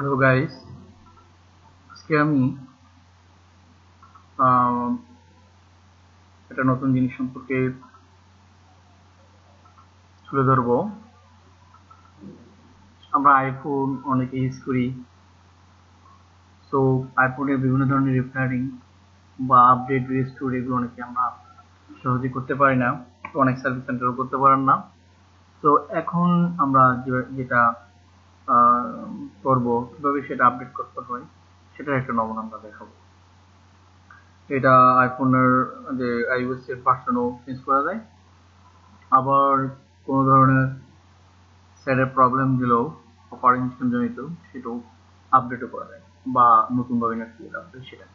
hello guys আজকে আমি একটা নতুন জিনিস সম্পর্কে তুলে ধরব আমরা আইফোন অনেকে ইউজ করি তো আইফোনের বিভিন্ন ধরনের রিপেয়ারিং বা আপডেট রেস্টোর এগুলো অনেকে আমরা সহজে করতে পারি না অনেক সার্ভিস সেন্টারও করতে পারেন না তো এখন আমরা যেটা করব কিভাবে সেটা আপডেট করতে হয় সেটার একটা নমুনা আমরা দেখাবো এটা আইফোনের যে আইওএস এর ভার্সনও চেঞ্জ করা যায় আবার কোনো ধরনের স্যারের প্রবলেম দিলেও অপারেটিং সিস্টেম জনিত সেটাও আপডেটও করা যায় বা নতুনভাবে নেটফ্লিক্স আপডেট সেটা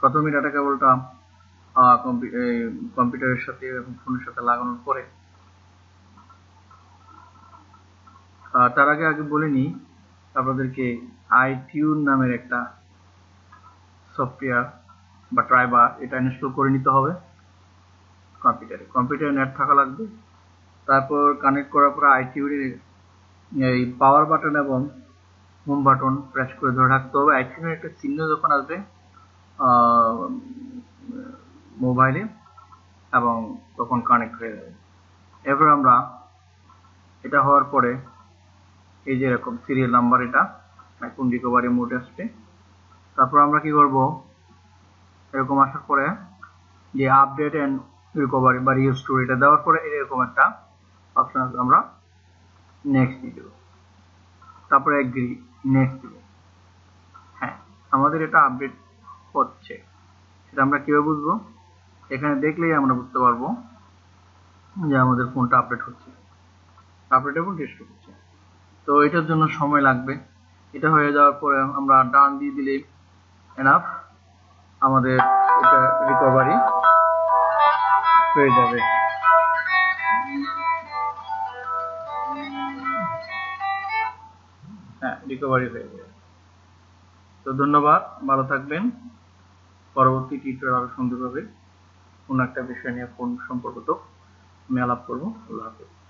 প্রথমে ডাটা কেবলটা কম্পিউটারের সাথে এবং ফোনের সাথে লাগানোর পরে তার আগে আগে বলে নিই আপনাদেরকে আইটিউন নামের একটা সফটওয়্যার বা ট্রাইবার এটা ইনস্টল করে নিতে হবে কম্পিউটারে কম্পিউটারে নেট থাকা লাগবে তারপর কানেক্ট করার পর আইটিউনের এই পাওয়ার বাটন এবং হোম বাটন প্রেস করে ধরে রাখতে হবে আইটিউনের একটা চিহ্ন যখন আসবে মোবাইলে এবং তখন কানেক্ট হয়ে যাবে এরপর আমরা এটা হওয়ার পরে এই যে এরকম সিরিয়াল নাম্বার এটা এখন রিকভারি মোড আসছে তারপর আমরা কি করব এরকম আসার পরে যে আপডেট অ্যান্ড রিকভারি বা রিউজ স্টোর এটা দেওয়ার পরে এরকম একটা অপশন আসবে আমরা নেক্সট দিয়ে দেব তারপরে এগ্রি নেক্সট দিব হ্যাঁ আমাদের এটা আপডেট হচ্ছে সেটা আমরা কীভাবে বুঝবো এখানে দেখলেই আমরা বুঝতে পারবো যে আমাদের ফোনটা আপডেট হচ্ছে আপডেট এবং টেস্ট হচ্ছে তো এটার জন্য সময় লাগবে এটা হয়ে যাওয়ার পরে আমরা ডান দিয়ে দিলে এনাফ আমাদের এটা রিকভারি হয়ে যাবে হ্যাঁ রিকভারি হয়ে যাবে তো ধন্যবাদ ভালো থাকবেন পরবর্তী টিউটোরিয়াল আরো সুন্দরভাবে কোন একটা বিষয় নিয়ে কোন সম্পর্ক তো আমি আলাপ করবো আল্লাহ